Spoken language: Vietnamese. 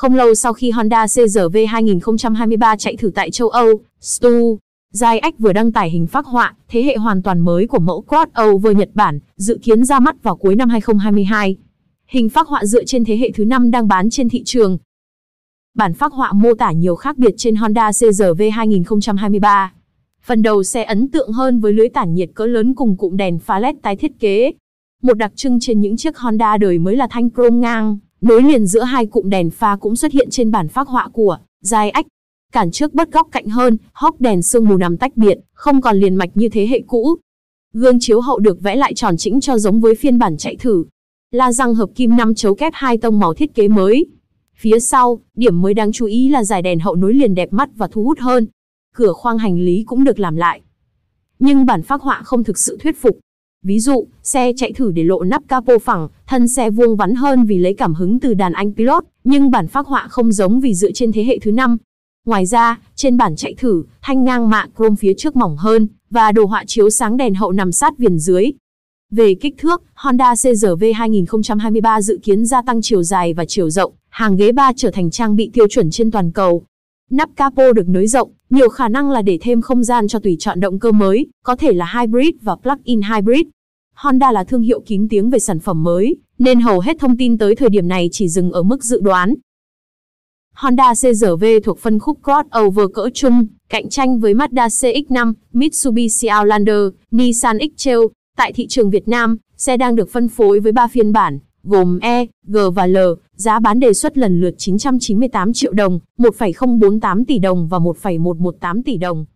Không lâu sau khi Honda CRV 2023 chạy thử tại châu Âu, Stu, Zaiac vừa đăng tải hình phác họa, thế hệ hoàn toàn mới của mẫu crossover Nhật Bản, dự kiến ra mắt vào cuối năm 2022. Hình phác họa dựa trên thế hệ thứ năm đang bán trên thị trường. Bản phác họa mô tả nhiều khác biệt trên Honda CRV 2023. Phần đầu xe ấn tượng hơn với lưới tản nhiệt cỡ lớn cùng cụm đèn pha LED tái thiết kế. Một đặc trưng trên những chiếc Honda đời mới là thanh chrome ngang, Nối liền giữa hai cụm đèn pha cũng xuất hiện trên bản phác họa của Giai Ách. Cản trước bất góc cạnh hơn, hốc đèn sương mù nằm tách biệt, không còn liền mạch như thế hệ cũ. Gương chiếu hậu được vẽ lại tròn chỉnh cho giống với phiên bản chạy thử. La răng hợp kim năm chấu kép hai tông màu thiết kế mới. Phía sau, điểm mới đáng chú ý là giải đèn hậu nối liền đẹp mắt và thu hút hơn. Cửa khoang hành lý cũng được làm lại. Nhưng bản phác họa không thực sự thuyết phục, Ví dụ, xe chạy thử để lộ nắp capo phẳng, thân xe vuông vắn hơn vì lấy cảm hứng từ đàn anh pilot, nhưng bản phác họa không giống vì dựa trên thế hệ thứ năm. Ngoài ra, trên bản chạy thử, thanh ngang mạ chrome phía trước mỏng hơn và đồ họa chiếu sáng đèn hậu nằm sát viền dưới. Về kích thước, Honda CR-V 2023 dự kiến gia tăng chiều dài và chiều rộng, hàng ghế ba trở thành trang bị tiêu chuẩn trên toàn cầu. Nắp capo được nới rộng, nhiều khả năng là để thêm không gian cho tùy chọn động cơ mới, có thể là hybrid và plug-in hybrid. Honda là thương hiệu kín tiếng về sản phẩm mới, nên hầu hết thông tin tới thời điểm này chỉ dừng ở mức dự đoán. Honda CR-V thuộc phân khúc crossover cỡ trung, cạnh tranh với Mazda CX-5, Mitsubishi Outlander, Nissan X-Trail. Tại thị trường Việt Nam, xe đang được phân phối với 3 phiên bản, gồm E, G và L, giá bán đề xuất lần lượt 998 triệu đồng, 1,048 tỷ đồng và 1,118 tỷ đồng.